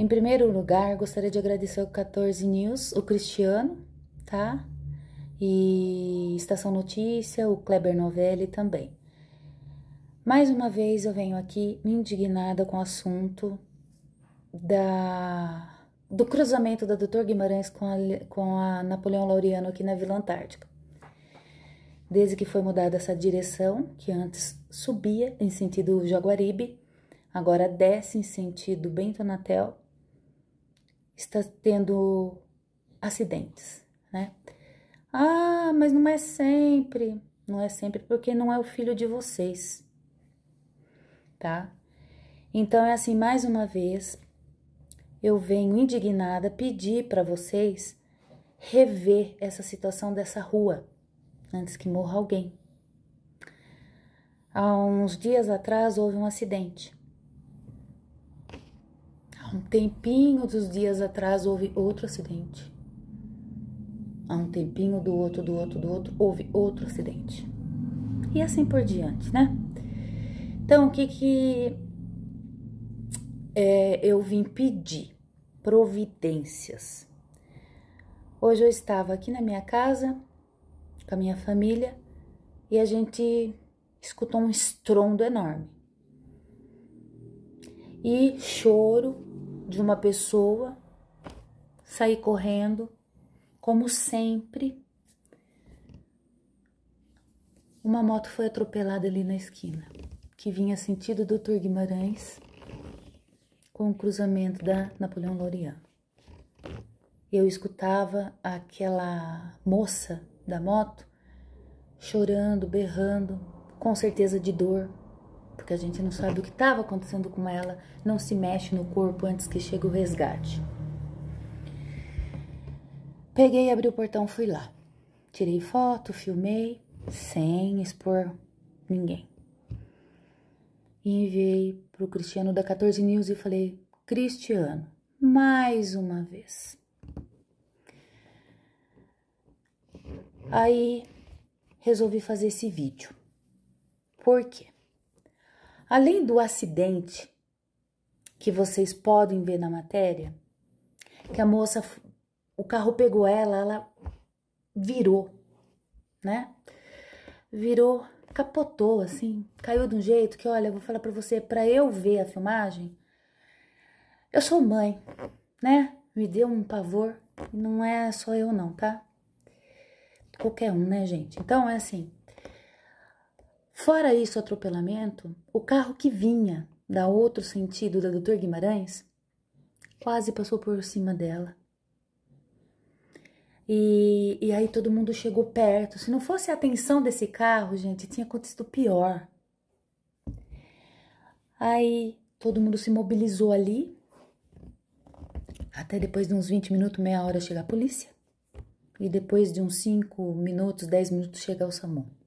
Em primeiro lugar, gostaria de agradecer o 14 News, o Cristiano, tá? E Estação Notícia, o Kleber Novelli também. Mais uma vez eu venho aqui indignada com o assunto da do cruzamento da Dr. Guimarães com a, com a Napoleão Laureano aqui na Vila Antártica. Desde que foi mudada essa direção, que antes subia em sentido Jaguaribe, agora desce em sentido Bento Natel, está tendo acidentes, né? Ah, mas não é sempre. Não é sempre porque não é o filho de vocês, tá? Então é assim, mais uma vez, eu venho indignada pedir para vocês rever essa situação dessa rua antes que morra alguém. Há uns dias atrás houve um acidente um tempinho dos dias atrás houve outro acidente. Há um tempinho do outro, do outro, do outro, houve outro acidente. E assim por diante, né? Então, o que que é, eu vim pedir? Providências. Hoje eu estava aqui na minha casa, com a minha família, e a gente escutou um estrondo enorme. E choro, de uma pessoa, saí correndo, como sempre. Uma moto foi atropelada ali na esquina, que vinha sentido Dr. Guimarães com o cruzamento da Napoleão Loriano. Eu escutava aquela moça da moto chorando, berrando, com certeza de dor, porque a gente não sabe o que estava acontecendo com ela, não se mexe no corpo antes que chegue o resgate. Peguei, abri o portão, fui lá. Tirei foto, filmei, sem expor ninguém. E enviei para o Cristiano da 14 News e falei: Cristiano, mais uma vez. Aí resolvi fazer esse vídeo. Por quê? Além do acidente que vocês podem ver na matéria, que a moça, o carro pegou ela, ela virou, né? Virou, capotou assim, caiu de um jeito que, olha, eu vou falar para você, para eu ver a filmagem, eu sou mãe, né? Me deu um pavor, não é só eu não, tá? Qualquer um, né, gente? Então é assim, Fora isso, atropelamento, o carro que vinha da outro sentido da Doutor Guimarães quase passou por cima dela. E, e aí todo mundo chegou perto. Se não fosse a atenção desse carro, gente, tinha acontecido pior. Aí todo mundo se mobilizou ali. Até depois de uns 20 minutos, meia hora, chega a polícia. E depois de uns 5 minutos, 10 minutos, chega o SAMU.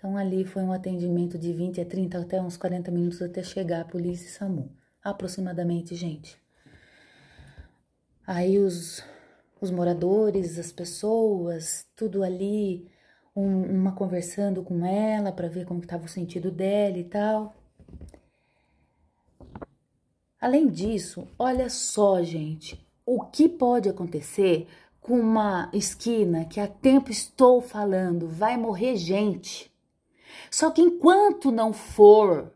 Então ali foi um atendimento de 20 a 30 até uns 40 minutos até chegar a polícia e SAMU, aproximadamente, gente. Aí os, os moradores, as pessoas, tudo ali, um, uma conversando com ela para ver como estava o sentido dela e tal. Além disso, olha só, gente, o que pode acontecer com uma esquina que há tempo estou falando, vai morrer gente. Só que enquanto não for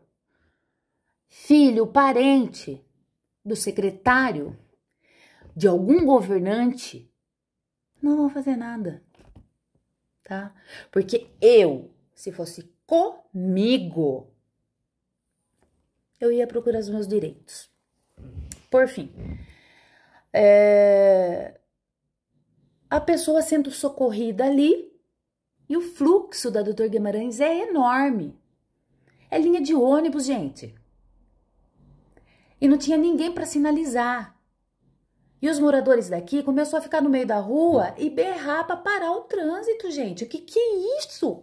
filho, parente do secretário de algum governante, não vão fazer nada, tá? Porque eu, se fosse comigo, eu ia procurar os meus direitos. Por fim, é, a pessoa sendo socorrida ali e o fluxo da Doutor Guimarães é enorme. É linha de ônibus, gente. E não tinha ninguém para sinalizar. E os moradores daqui começaram a ficar no meio da rua e berrar para parar o trânsito, gente. O que, que é isso?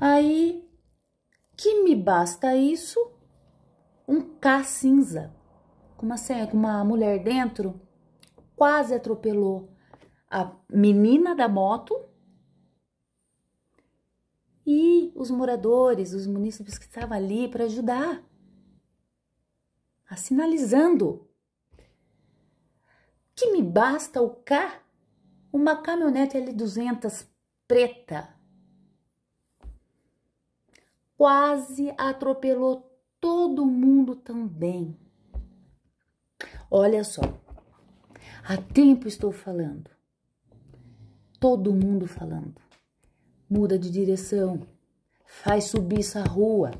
Aí, que me basta isso? Um K cinza, com uma, com uma mulher dentro, quase atropelou a menina da moto e os moradores, os munícipes que estavam ali para ajudar, sinalizando que me basta o carro, uma caminhonete L200 preta. Quase atropelou todo mundo também. Olha só, há tempo estou falando todo mundo falando. Muda de direção, faz subir essa rua.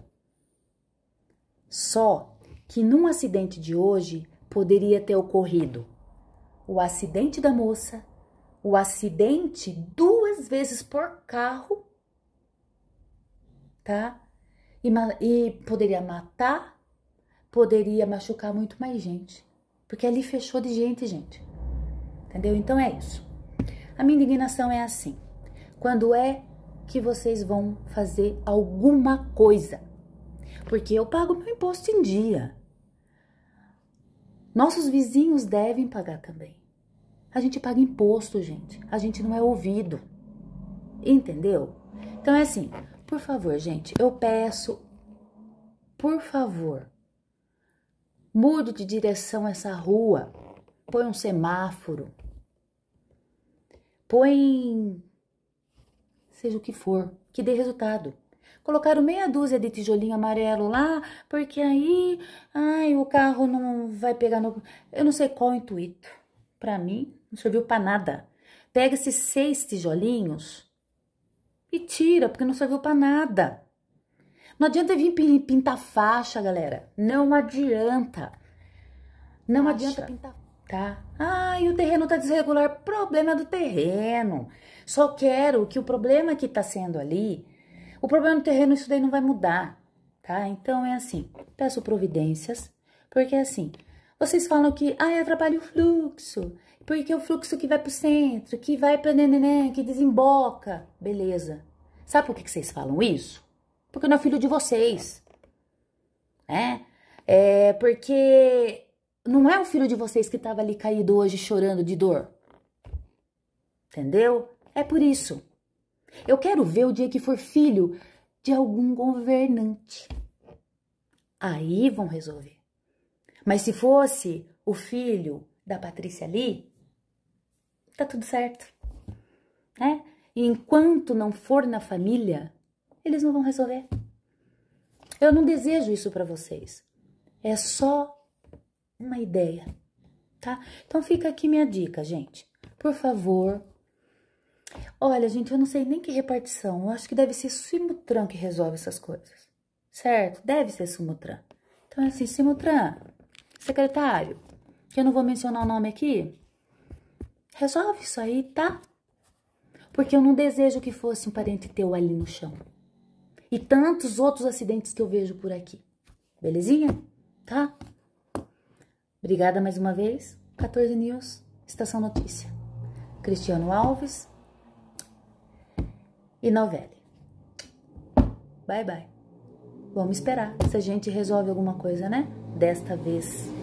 Só que num acidente de hoje poderia ter ocorrido o acidente da moça, o acidente duas vezes por carro, tá? E, e poderia matar, poderia machucar muito mais gente. Porque ali fechou de gente, gente. Entendeu? Então é isso. A minha indignação é assim. Quando é que vocês vão fazer alguma coisa? Porque eu pago meu imposto em dia. Nossos vizinhos devem pagar também. A gente paga imposto, gente. A gente não é ouvido. Entendeu? Então é assim, por favor, gente, eu peço, por favor, mude de direção essa rua, põe um semáforo, põe seja o que for, que dê resultado. Colocaram meia dúzia de tijolinho amarelo lá, porque aí, ai, o carro não vai pegar no, eu não sei qual o intuito. Para mim, não serviu para nada. Pega esses seis tijolinhos e tira, porque não serviu para nada. Não adianta vir pintar faixa, galera. Não adianta. Não faixa. adianta pintar tá? Ah, e o terreno tá desregular, problema do terreno. Só quero que o problema que tá sendo ali, o problema do terreno isso daí não vai mudar, tá? Então é assim, peço providências, porque assim, vocês falam que ah, atrapalha o fluxo, porque é o fluxo que vai pro centro, que vai para neném, que desemboca, beleza? Sabe por que, que vocês falam isso? Porque não é filho de vocês, né? É porque não é o filho de vocês que estava ali caído hoje chorando de dor. Entendeu? É por isso. Eu quero ver o dia que for filho de algum governante. Aí vão resolver. Mas se fosse o filho da Patrícia ali, tá tudo certo. Né? E enquanto não for na família, eles não vão resolver. Eu não desejo isso para vocês. É só uma ideia, tá? Então fica aqui minha dica, gente. Por favor. Olha, gente, eu não sei nem que repartição. Eu acho que deve ser Simutran que resolve essas coisas. Certo? Deve ser Simutran. Então é assim, Simutran, secretário, que eu não vou mencionar o nome aqui, resolve isso aí, tá? Porque eu não desejo que fosse um parente teu ali no chão. E tantos outros acidentes que eu vejo por aqui. Belezinha? Tá? Obrigada mais uma vez. 14 News, Estação Notícia. Cristiano Alves e Novelli. Bye bye. Vamos esperar se a gente resolve alguma coisa, né? Desta vez.